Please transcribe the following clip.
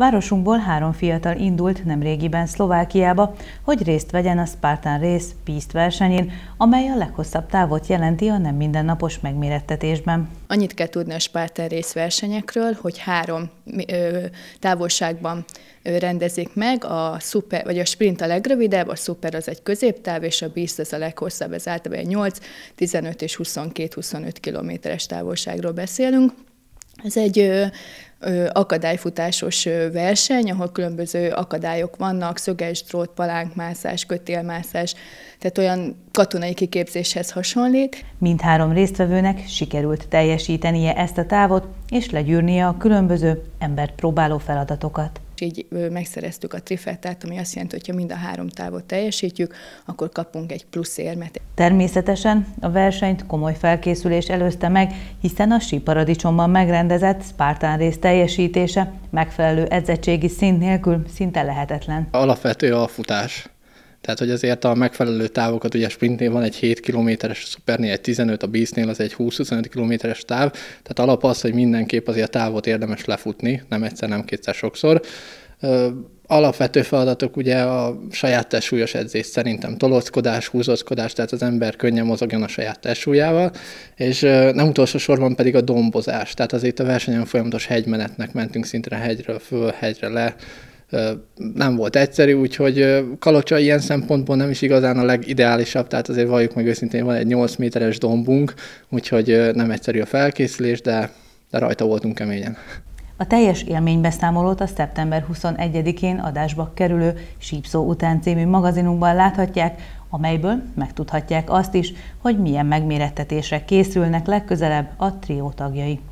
Városunkból három fiatal indult nemrégiben Szlovákiába, hogy részt vegyen a Spartan Race Pist versenyén, amely a leghosszabb távot jelenti a nem mindennapos megmérettetésben. Annyit kell tudni a Spartan Race versenyekről, hogy három ö, távolságban rendezik meg, a, szuper, vagy a sprint a legrövidebb, a szuper az egy középtáv, és a bíz az a leghosszabb, ez általában 8, 15 és 22-25 kilométeres távolságról beszélünk. Ez egy akadályfutásos verseny, ahol különböző akadályok vannak, szöges, drót, palánkmászás, kötélmászás, tehát olyan katonai kiképzéshez hasonlít. Mindhárom résztvevőnek sikerült teljesítenie ezt a távot, és legyűrnie a különböző embert próbáló feladatokat most így megszereztük a trifettát, ami azt jelenti, hogy ha mind a három távot teljesítjük, akkor kapunk egy plusz érmet. Természetesen a versenyt komoly felkészülés előzte meg, hiszen a síparadicsomban megrendezett Spartán rész teljesítése megfelelő edzettségi szint nélkül szinte lehetetlen. Alapvető a futás. Tehát, hogy azért a megfelelő távokat, ugye sprintnél van egy 7 kilométeres, szupernél egy 15, a bíznél az egy 20-25 kilométeres táv, tehát alap az, hogy mindenképp azért a távot érdemes lefutni, nem egyszer, nem kétszer, sokszor. Alapvető feladatok ugye a saját testsúlyos edzés szerintem tolózkodás, húzózkodás, tehát az ember könnyen mozogjon a saját testsúlyával, és nem utolsó sorban pedig a dombozás, tehát azért a versenyen folyamatos hegymenetnek mentünk szintre hegyről föl, hegyre le, nem volt egyszerű, úgyhogy Kalocsa ilyen szempontból nem is igazán a legideálisabb, tehát azért valljuk meg őszintén, van egy 8 méteres dombunk, úgyhogy nem egyszerű a felkészülés, de, de rajta voltunk keményen. A teljes élménybeszámolót a szeptember 21-én adásba kerülő Sípszó után című magazinunkban láthatják, amelyből megtudhatják azt is, hogy milyen megmérettetésre készülnek legközelebb a trió tagjai.